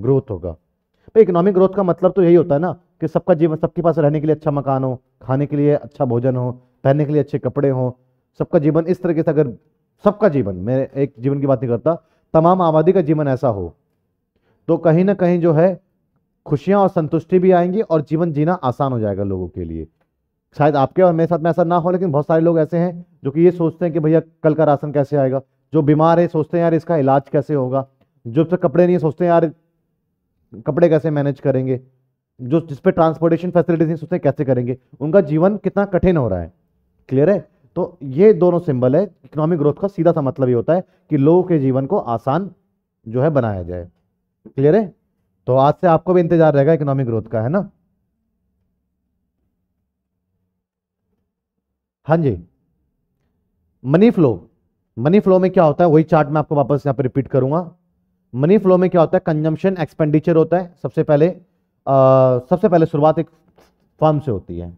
ग्रोथ होगा भाई इकोनॉमिक ग्रोथ का मतलब तो यही होता है ना कि सबका जीवन सबके पास रहने के लिए अच्छा मकान हो खाने के लिए अच्छा भोजन हो पहनने के लिए अच्छे कपड़े हों सबका जीवन इस तरीके से अगर सबका जीवन मैं एक जीवन की बात नहीं करता तमाम आबादी का जीवन ऐसा हो तो कहीं ना कहीं जो है खुशियाँ और संतुष्टि भी आएंगी और जीवन जीना आसान हो जाएगा लोगों के लिए शायद आपके और मेरे साथ में ऐसा ना हो लेकिन बहुत सारे लोग ऐसे हैं जो कि ये सोचते हैं कि भैया कल का राशन कैसे आएगा जो बीमार है सोचते हैं यार इसका इलाज कैसे होगा जो तो कपड़े नहीं सोचते हैं यार कपड़े कैसे मैनेज करेंगे जो जिस पे ट्रांसपोर्टेशन फैसिलिटीज हैं उसमें कैसे करेंगे उनका जीवन कितना कठिन हो रहा है क्लियर है तो ये दोनों सिंबल है इकोनॉमिक ग्रोथ का सीधा सा मतलब ये होता है कि लोगों के जीवन को आसान जो है बनाया जाए क्लियर है तो आज से आपको भी इंतजार रहेगा इकोनॉमिक ग्रोथ का है ना हाँ जी मनी फ्लो मनी फ्लो में क्या होता है वही चार्ट मैं आपको वापस यहां पर रिपीट करूंगा मनी फ्लो में क्या होता है कंजम्पशन एक्सपेंडिचर होता है सबसे पहले सबसे पहले शुरुआत एक फर्म से होती है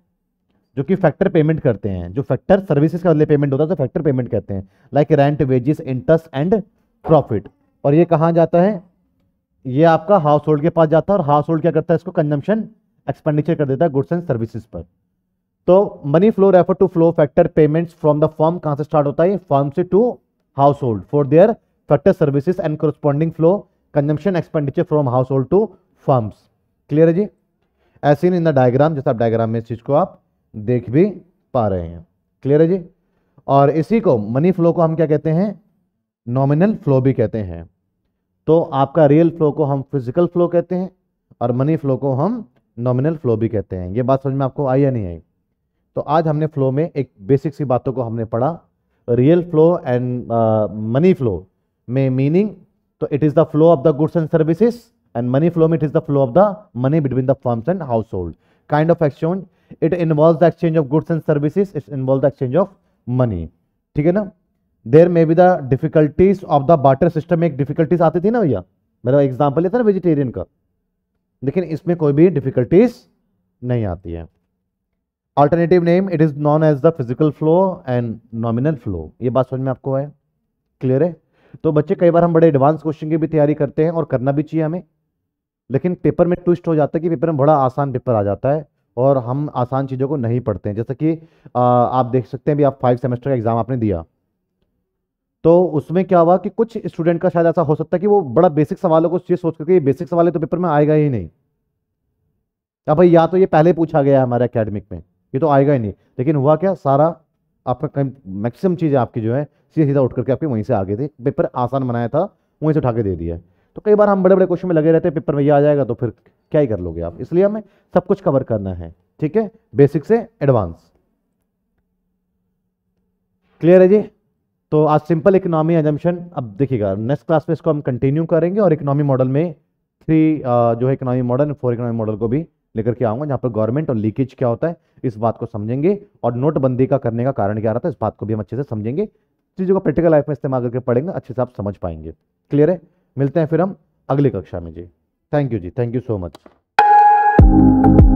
जो कि फैक्टर पेमेंट करते हैं जो फैक्टर सर्विसेज का बदले पेमेंट होता है तो फैक्टर पेमेंट कहते हैं like rent wages interest and profit और ये कहाँ जाता है ये आपका हाउस होल्ड के पास जाता है और हाउस होल्ड क्या करता है इसको कंजम्पशन एक्सपेंडिचर कर देता है गुड्स एंड सर्विसेज पर तो money flow refer to flow factor payments from the firm कहाँ से स्टार्ट होता है फर्म से to household for their factor services and corresponding flow consumption expenditure from household to firms clear है जी ऐसे इन द डायग्राम जैसा diagram में इस चीज़ को आप देख भी पा रहे हैं क्लियर है जी और इसी को मनी फ्लो को हम क्या कहते हैं नॉमिनल फ्लो भी कहते हैं तो आपका रियल फ्लो को हम फिजिकल फ्लो कहते हैं और मनी फ्लो को हम नॉमिनल फ्लो भी कहते हैं ये बात समझ में आपको आई या नहीं आई तो आज हमने फ्लो में एक बेसिक सी बातों को हमने पढ़ा real flow and money flow में मीनिंग तो it is the flow of the goods and services and money flow it is the flow of the money between the firms and household kind of exchange it involves the exchange of goods and services it involves the exchange of money ठीक है ना there may be the difficulties of the barter system में एक difficulties आती थी ना भैया मेरा एग्जाम्पल लेता ना वेजिटेरियन का लेकिन इसमें कोई भी डिफिकल्टीज नहीं आती है alternative name it is known as the physical flow and nominal flow ये बात समझ में आपको है क्लियर है तो बच्चे कई बार हम बड़े एडवांस क्वेश्चन की भी तैयारी करते हैं और करना भी चाहिए हमें लेकिन पेपर में ट्विस्ट हो जाता है कि पेपर में बड़ा आसान पेपर आ जाता है और हम आसान चीज़ों को नहीं पढ़ते हैं जैसे कि आ, आप देख सकते हैं भी आप फाइव सेमेस्टर का एग्ज़ाम आपने दिया तो उसमें क्या हुआ कि कुछ स्टूडेंट का शायद ऐसा हो सकता है कि वो बड़ा बेसिक सवालों को ये सोच करके ये बेसिक सवाल है तो पेपर में आएगा ही नहीं अब भाई या तो ये पहले पूछा गया है हमारे अकेडमिक में ये तो आएगा ही नहीं लेकिन हुआ क्या सारा आपका मैक्सिमम चीज़ें आपकी जो है सीधे सीधा उठ करके आपके वहीं से आ गई थी पेपर आसान बनाया था वहीं से उठा के दे दिया तो कई बार हम बड़े बड़े क्वेश्चन में लगे रहते हैं पेपर में ये आ जाएगा तो फिर क्या ही कर लोगे आप इसलिए हमें सब कुछ कवर करना है ठीक है बेसिक से एडवांस क्लियर है जी तो आज सिंपल इकोनॉमी एजम्पन अब देखिएगा नेक्स्ट क्लास में इसको हम कंटिन्यू करेंगे और इकोनॉमी मॉडल में थ्री जो है economy model four economy model को भी लेकर के आऊंगा जहां पर गवर्नमेंट और लीकेज क्या होता है इस बात को समझेंगे और नोटबंदी का करने का कारण क्या रहा था इस बात को भी हम अच्छे से समझेंगे चीज़ों को प्रैक्टिकल लाइफ में इस्तेमाल करके पढ़ेंगे अच्छे से आप समझ पाएंगे क्लियर है मिलते हैं फिर हम अगली कक्षा में जी थैंक यू जी थैंक यू सो मच